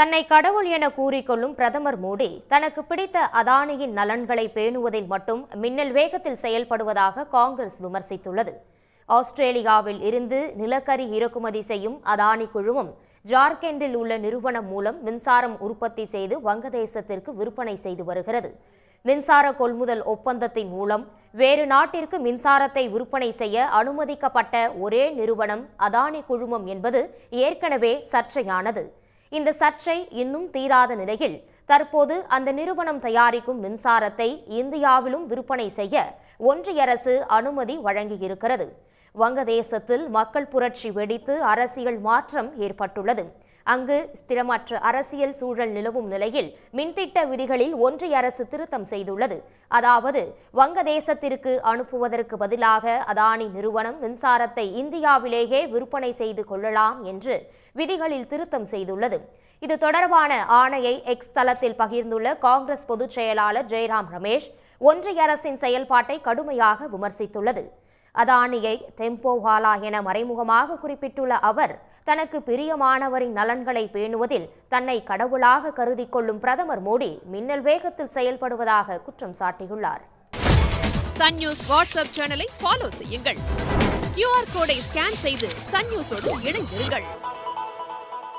தன்னை கடவுள் என கூறிக்கொள்ளும் பிரதமர் மோடி தனக்கு பிடித்த அதானியின் நலன்களை பேணுவதில் மட்டும் மின்னல் வேகத்தில் செயல்படுவதாக காங்கிரஸ் விமர்சித்துள்ளது ஆஸ்திரேலியாவில் இருந்து நிலக்கரி இறக்குமதி செய்யும் அதானி குழுமம் ஜார்க்கண்டில் உள்ள நிறுவனம் மூலம் மின்சாரம் உற்பத்தி செய்து வங்கதேசத்திற்கு விற்பனை செய்து வருகிறது மின்சார கொள்முதல் ஒப்பந்தத்தின் மூலம் வேறு நாட்டிற்கு மின்சாரத்தை விற்பனை செய்ய அனுமதிக்கப்பட்ட ஒரே நிறுவனம் அதானி குழுமம் என்பது ஏற்கனவே சர்ச்சையானது இந்த சர்ச்சை இன்னும் தீராத நிலையில் தற்போது அந்த நிறுவனம் தயாரிக்கும் மின்சாரத்தை இந்தியாவிலும் விற்பனை செய்ய ஒன்றிய அரசு அனுமதி வழங்கியிருக்கிறது வங்கதேசத்தில் மக்கள் புரட்சி வெடித்து அரசியல் மாற்றம் ஏற்பட்டுள்ளது அங்கு ஸ்திரமற்ற அரசியல் சூழல் நிலவும் நிலையில் மின்திட்ட விதிகளில் ஒன்றிய அரசு திருத்தம் செய்துள்ளது அதாவது வங்கதேசத்திற்கு அனுப்புவதற்கு பதிலாக அதானி நிறுவனம் மின்சாரத்தை இந்தியாவிலேயே விற்பனை செய்து கொள்ளலாம் என்று விதிகளில் திருத்தம் செய்துள்ளது இது தொடர்பான ஆணையை எக்ஸ் தளத்தில் பகிர்ந்துள்ள காங்கிரஸ் பொதுச் செயலாளர் ஜெயராம் ரமேஷ் ஒன்றிய அரசின் செயல்பாட்டை கடுமையாக விமர்சித்துள்ளது அதானியை டெம்போவாலா என மறைமுகமாக குறிப்பிட்டுள்ள அவர் தனக்கு பிரியமானவரின் நலன்களை பேணுவதில் தன்னை கடவுளாக கருதி கொள்ளும் பிரதமர் மோடி மின்னல் வேகத்தில் செயல்படுவதாக குற்றம் சாட்டியுள்ளார் சன் நியூஸ் வாட்ஸ்அப் சேனலை ஃபாலோ செய்யுங்கள் கியூஆர் கோடை ஸ்கேன் செய்து சன் நியூஸோடு இணைந்திருங்கள்